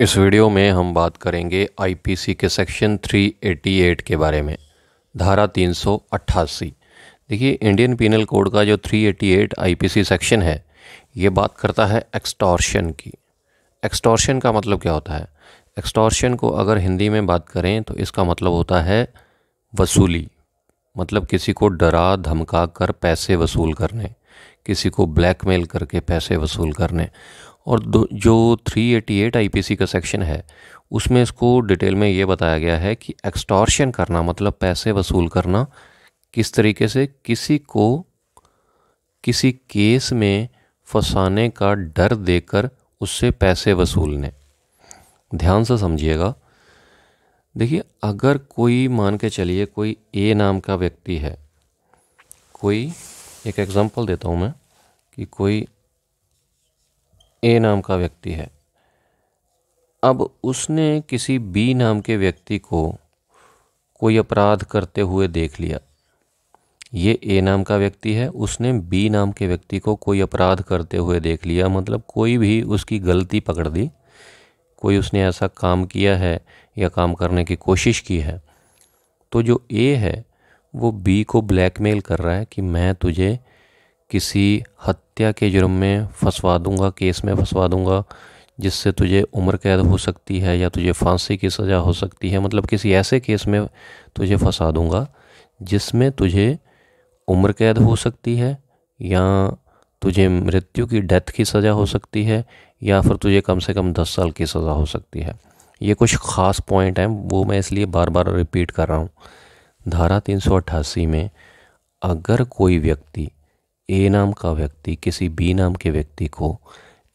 इस वीडियो में हम बात करेंगे आईपीसी के सेक्शन 388 के बारे में धारा 388 देखिए इंडियन पिनल कोड का जो 388 आईपीसी सेक्शन है ये बात करता है एक्सटॉर्शन की एक्सटॉर्शन का मतलब क्या होता है एक्सटॉर्शन को अगर हिंदी में बात करें तो इसका मतलब होता है वसूली मतलब किसी को डरा धमका कर पैसे वसूल करने किसी को ब्लैकमेल करके पैसे वसूल करने और दो जो 388 आईपीसी का सेक्शन है उसमें इसको डिटेल में ये बताया गया है कि एक्सटॉर्शन करना मतलब पैसे वसूल करना किस तरीके से किसी को किसी केस में फंसाने का डर देकर उससे पैसे वसूलने ध्यान से समझिएगा देखिए अगर कोई मान के चलिए कोई ए नाम का व्यक्ति है कोई एक एग्जांपल देता हूँ मैं कि कोई ए नाम का व्यक्ति है अब उसने किसी बी नाम के व्यक्ति को कोई अपराध करते हुए देख लिया ये ए नाम का व्यक्ति है उसने बी नाम के व्यक्ति को कोई अपराध करते हुए देख लिया मतलब कोई भी उसकी गलती पकड़ दी कोई उसने ऐसा काम किया है या काम करने की कोशिश की है तो जो ए है वो बी को ब्लैकमेल कर रहा है कि मैं तुझे किसी हत्या के जुर्म में फंसवा दूंगा केस में फंसवा दूंगा जिससे तुझे उम्र कैद हो सकती है या तुझे फांसी की सज़ा हो सकती है मतलब किसी ऐसे केस में तुझे फंसा दूंगा जिसमें तुझे उम्र कैद हो सकती है या तुझे मृत्यु की डेथ की सज़ा हो सकती है या फिर तुझे कम से कम दस साल की सज़ा हो सकती है ये कुछ ख़ास पॉइंट हैं वो मैं इसलिए बार बार रिपीट कर रहा हूँ धारा तीन में अगर कोई व्यक्ति ए नाम का व्यक्ति किसी बी नाम के व्यक्ति को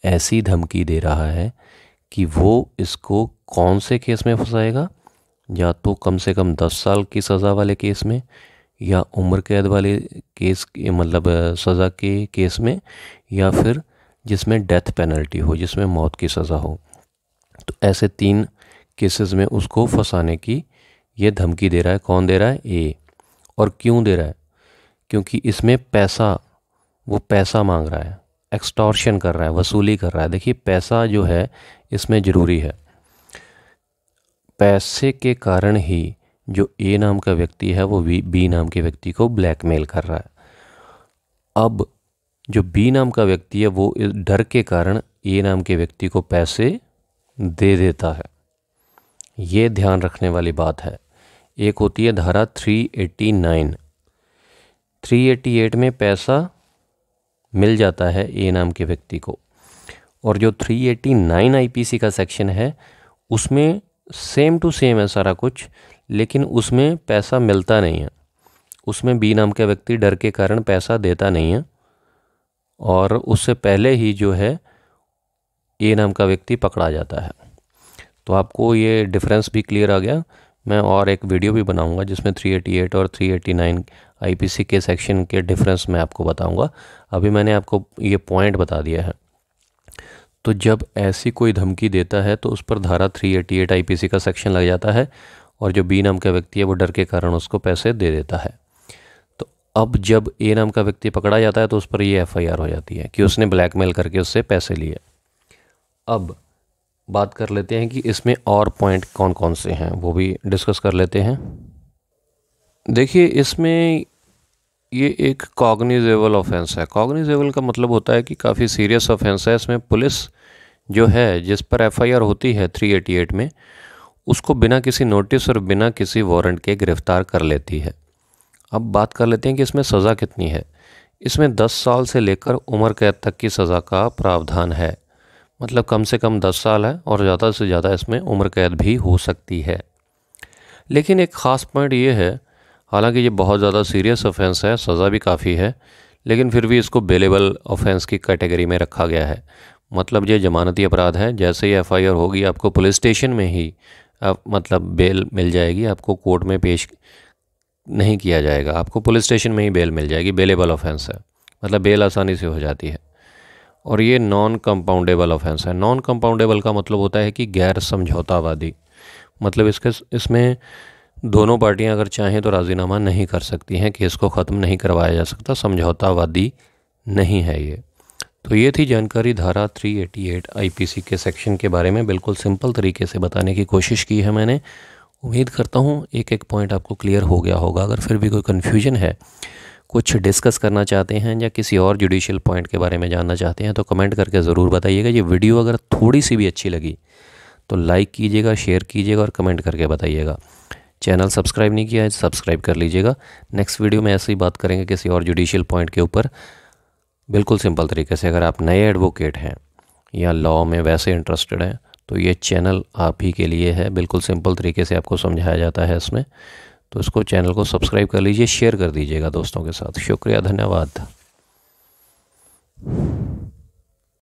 ऐसी धमकी दे रहा है कि वो इसको कौन से केस में फंसाएगा या तो कम से कम दस साल की सज़ा वाले केस में या उम्र कैद वाले केस मतलब सज़ा के केस में या फिर जिसमें डेथ पेनल्टी हो जिसमें मौत की सज़ा हो तो ऐसे तीन केसेस में उसको फंसाने की ये धमकी दे रहा है कौन दे रहा है ए और क्यों दे रहा है क्योंकि इसमें पैसा वो पैसा मांग रहा है एक्सटॉर्शन कर रहा है वसूली कर रहा है देखिए पैसा जो है इसमें ज़रूरी है पैसे के कारण ही जो ए नाम का व्यक्ति है वो बी बी नाम के व्यक्ति को ब्लैकमेल कर रहा है अब जो बी नाम का व्यक्ति है वो इस डर के कारण ए नाम के व्यक्ति को पैसे दे देता है ये ध्यान रखने वाली बात है एक होती है धारा 389 388 में पैसा मिल जाता है ए नाम के व्यक्ति को और जो 389 एटी का सेक्शन है उसमें सेम टू सेम है सारा कुछ लेकिन उसमें पैसा मिलता नहीं है उसमें बी नाम का व्यक्ति डर के कारण पैसा देता नहीं है और उससे पहले ही जो है ए नाम का व्यक्ति पकड़ा जाता है तो आपको ये डिफरेंस भी क्लियर आ गया मैं और एक वीडियो भी बनाऊंगा जिसमें 388 और 389 आईपीसी के सेक्शन के डिफरेंस मैं आपको बताऊंगा अभी मैंने आपको ये पॉइंट बता दिया है तो जब ऐसी कोई धमकी देता है तो उस पर धारा 388 आईपीसी का सेक्शन लग जाता है और जो बी नाम का व्यक्ति है वो डर के कारण उसको पैसे दे देता है तो अब जब ए नाम का व्यक्ति पकड़ा जाता है तो उस पर ये एफ हो जाती है कि उसने ब्लैकमेल करके उससे पैसे लिए अब बात कर लेते हैं कि इसमें और पॉइंट कौन कौन से हैं वो भी डिस्कस कर लेते हैं देखिए इसमें ये एक कॉग्निजेबल ऑफेंस है कॉग्निजेबल का मतलब होता है कि काफ़ी सीरियस ऑफेंस है इसमें पुलिस जो है जिस पर एफआईआर होती है 388 में उसको बिना किसी नोटिस और बिना किसी वारंट के गिरफ्तार कर लेती है अब बात कर लेते हैं कि इसमें सज़ा कितनी है इसमें 10 साल से लेकर उम्र कैद तक की सज़ा का प्रावधान है मतलब कम से कम दस साल है और ज़्यादा से ज़्यादा इसमें उम्र कैद भी हो सकती है लेकिन एक ख़ास पॉइंट ये है हालांकि ये बहुत ज़्यादा सीरियस ऑफेंस है सज़ा भी काफ़ी है लेकिन फिर भी इसको बेलेबल ऑफेंस की कैटेगरी में रखा गया है मतलब ये जमानती अपराध है जैसे ही एफआईआर होगी आपको पुलिस स्टेशन में ही आप मतलब बेल मिल जाएगी आपको कोर्ट में पेश नहीं किया जाएगा आपको पुलिस स्टेशन में ही बेल मिल जाएगी बेलेबल ऑफेंस है मतलब बेल आसानी से हो जाती है और ये नॉन कंपाउंडेबल ऑफेंस है नॉन कंपाउंडेबल का मतलब होता है कि गैर समझौतावादी मतलब इसके इसमें दोनों पार्टियां अगर चाहें तो राजीनामा नहीं कर सकती हैं कि को ख़त्म नहीं करवाया जा सकता समझौतावादी नहीं है ये तो ये थी जानकारी धारा 388 एटी के सेक्शन के बारे में बिल्कुल सिंपल तरीके से बताने की कोशिश की है मैंने उम्मीद करता हूँ एक एक पॉइंट आपको क्लियर हो गया होगा अगर फिर भी कोई कन्फ्यूजन है कुछ डिस्कस करना चाहते हैं या किसी और जुडिशियल पॉइंट के बारे में जानना चाहते हैं तो कमेंट करके ज़रूर बताइएगा ये वीडियो अगर थोड़ी सी भी अच्छी लगी तो लाइक कीजिएगा शेयर कीजिएगा और कमेंट करके बताइएगा चैनल सब्सक्राइब नहीं किया है सब्सक्राइब कर लीजिएगा नेक्स्ट वीडियो में ऐसे ही बात करेंगे किसी और जुडिशियल पॉइंट के ऊपर बिल्कुल सिंपल तरीके से अगर आप नए एडवोकेट हैं या लॉ में वैसे इंटरेस्टेड हैं तो ये चैनल आप ही के लिए है बिल्कुल सिंपल तरीके से आपको समझाया जाता है इसमें तो इसको चैनल को सब्सक्राइब कर लीजिए शेयर कर दीजिएगा दोस्तों के साथ शुक्रिया धन्यवाद